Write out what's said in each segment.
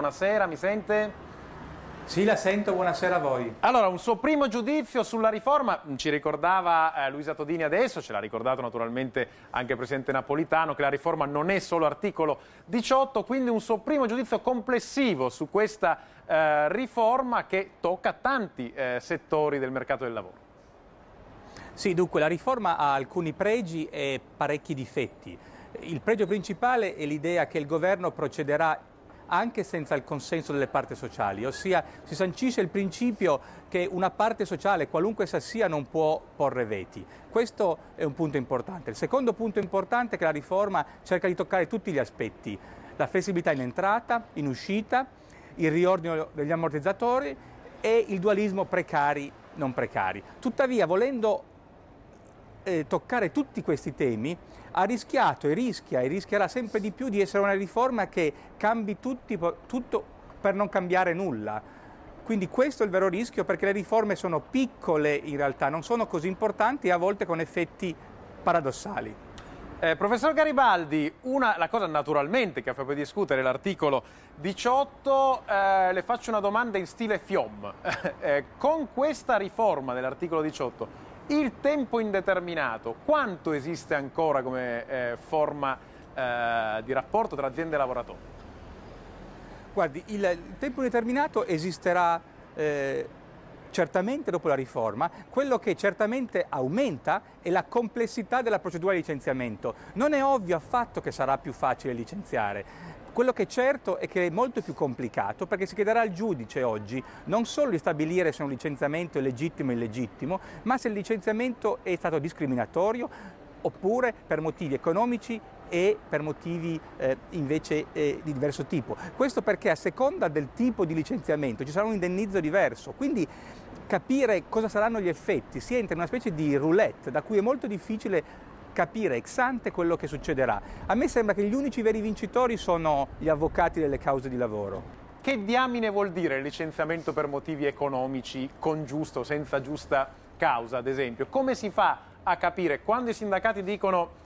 buonasera, mi sente? Sì, la sento, buonasera a voi. Allora, un suo primo giudizio sulla riforma, mm, ci ricordava eh, Luisa Todini adesso, ce l'ha ricordato naturalmente anche il Presidente Napolitano, che la riforma non è solo articolo 18, quindi un suo primo giudizio complessivo su questa eh, riforma che tocca tanti eh, settori del mercato del lavoro. Sì, dunque la riforma ha alcuni pregi e parecchi difetti. Il pregio principale è l'idea che il governo procederà anche senza il consenso delle parti sociali, ossia si sancisce il principio che una parte sociale, qualunque essa sia, non può porre veti. Questo è un punto importante. Il secondo punto importante è che la riforma cerca di toccare tutti gli aspetti, la flessibilità in entrata, in uscita, il riordino degli ammortizzatori e il dualismo precari non precari. Tuttavia, volendo eh, toccare tutti questi temi ha rischiato e rischia e rischierà sempre di più di essere una riforma che cambi tutti, tutto per non cambiare nulla. Quindi questo è il vero rischio perché le riforme sono piccole in realtà, non sono così importanti e a volte con effetti paradossali. Eh, professor Garibaldi, una, la cosa naturalmente che ha fatto discutere l'articolo 18, eh, le faccio una domanda in stile FIOM. Eh, con questa riforma dell'articolo 18 il tempo indeterminato, quanto esiste ancora come eh, forma eh, di rapporto tra azienda e lavoratore? Guardi, il, il tempo indeterminato esisterà eh, certamente dopo la riforma, quello che certamente aumenta è la complessità della procedura di licenziamento. Non è ovvio affatto che sarà più facile licenziare. Quello che è certo è che è molto più complicato perché si chiederà al giudice oggi non solo di stabilire se un licenziamento è legittimo o illegittimo, ma se il licenziamento è stato discriminatorio oppure per motivi economici e per motivi eh, invece eh, di diverso tipo. Questo perché a seconda del tipo di licenziamento ci sarà un indennizzo diverso, quindi capire cosa saranno gli effetti, si entra in una specie di roulette da cui è molto difficile capire ex ante quello che succederà. A me sembra che gli unici veri vincitori sono gli avvocati delle cause di lavoro. Che diamine vuol dire licenziamento per motivi economici con giusto, o senza giusta causa, ad esempio? Come si fa a capire quando i sindacati dicono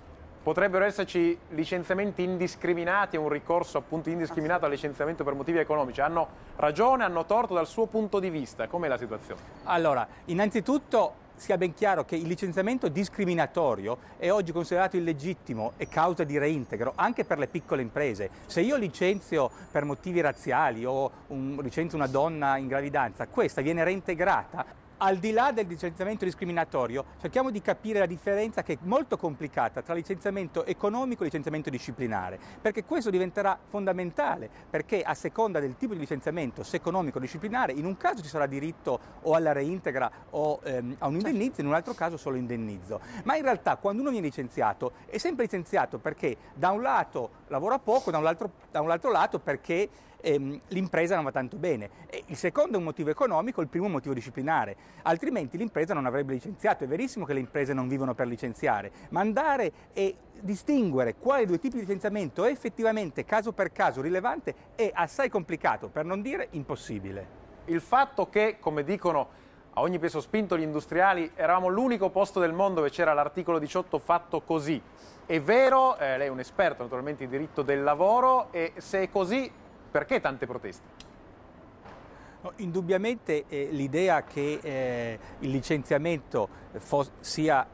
potrebbero esserci licenziamenti indiscriminati e un ricorso appunto indiscriminato al licenziamento per motivi economici. Hanno ragione, hanno torto dal suo punto di vista. Com'è la situazione? Allora, innanzitutto sia ben chiaro che il licenziamento discriminatorio è oggi considerato illegittimo e causa di reintegro anche per le piccole imprese. Se io licenzio per motivi razziali o un, licenzio una donna in gravidanza, questa viene reintegrata al di là del licenziamento discriminatorio, cerchiamo di capire la differenza che è molto complicata tra licenziamento economico e licenziamento disciplinare, perché questo diventerà fondamentale, perché a seconda del tipo di licenziamento, se economico o disciplinare, in un caso ci sarà diritto o alla reintegra o ehm, a un certo. indennizzo, in un altro caso solo indennizzo. Ma in realtà quando uno viene licenziato è sempre licenziato perché da un lato lavora poco, da un, altro, da un altro lato perché ehm, l'impresa non va tanto bene. il secondo è un motivo economico, il primo è un motivo disciplinare altrimenti l'impresa non avrebbe licenziato. È verissimo che le imprese non vivono per licenziare, ma andare e distinguere quale due tipi di licenziamento è effettivamente caso per caso rilevante è assai complicato, per non dire impossibile. Il fatto che, come dicono a ogni peso spinto gli industriali, eravamo l'unico posto del mondo dove c'era l'articolo 18 fatto così. È vero, eh, lei è un esperto naturalmente di diritto del lavoro e se è così, perché tante proteste? No, indubbiamente eh, l'idea che eh, il licenziamento fos- sia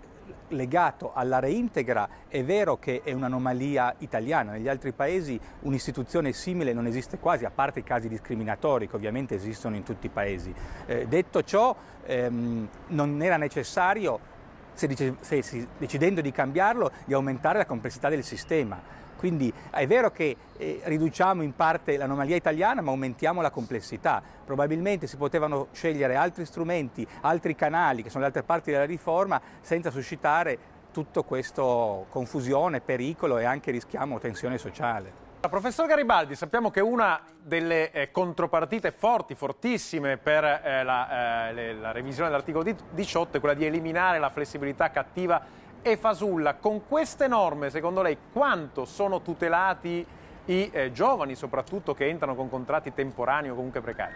legato alla reintegra è vero che è un'anomalia italiana, negli altri paesi un'istituzione simile non esiste quasi, a parte i casi discriminatori che ovviamente esistono in tutti i paesi. Eh, detto ciò, ehm, non era necessario se, se, se, decidendo di cambiarlo, di aumentare la complessità del sistema. Quindi è vero che eh, riduciamo in parte l'anomalia italiana, ma aumentiamo la complessità. Probabilmente si potevano scegliere altri strumenti, altri canali, che sono le altre parti della riforma, senza suscitare tutto questo confusione, pericolo e anche rischiamo tensione sociale. Professor Garibaldi, sappiamo che una delle eh, contropartite forti, fortissime per eh, la, eh, le, la, revisione dell'articolo 18 è quella di eliminare la flessibilità cattiva e fasulla. Con queste norme, secondo lei, quanto sono tutelati i eh, giovani, soprattutto che entrano con contratti temporanei o comunque precari?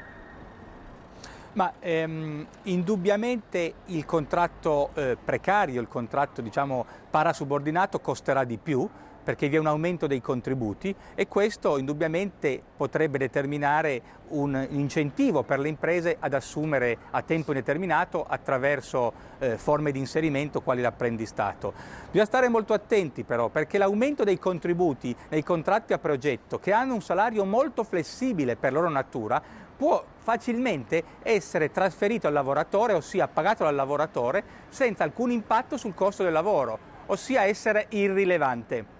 Ma ehm, indubbiamente il contratto eh, precario, il contratto diciamo, parasubordinato costerà di più perché vi è un aumento dei contributi e questo indubbiamente potrebbe determinare un incentivo per le imprese ad assumere a tempo indeterminato attraverso eh, forme di inserimento quali l'apprendistato. Bisogna stare molto attenti però perché l'aumento dei contributi nei contratti a progetto che hanno un salario molto flessibile per loro natura può facilmente essere trasferito al lavoratore, ossia pagato dal lavoratore senza alcun impatto sul costo del lavoro, ossia essere irrilevante.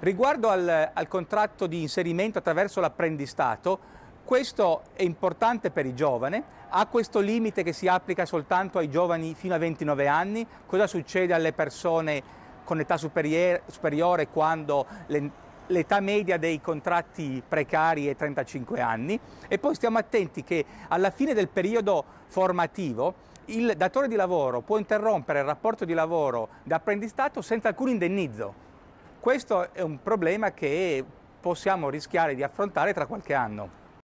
Riguardo al, al contratto di inserimento attraverso l'apprendistato, questo è importante per i giovani, ha questo limite che si applica soltanto ai giovani fino a 29 anni, cosa succede alle persone con età superiore quando le, l'età media dei contratti precari è 35 anni e poi stiamo attenti che alla fine del periodo formativo il datore di lavoro può interrompere il rapporto di lavoro d'apprendistato senza alcun indennizzo questo è un problema che possiamo rischiare di affrontare tra qualche anno.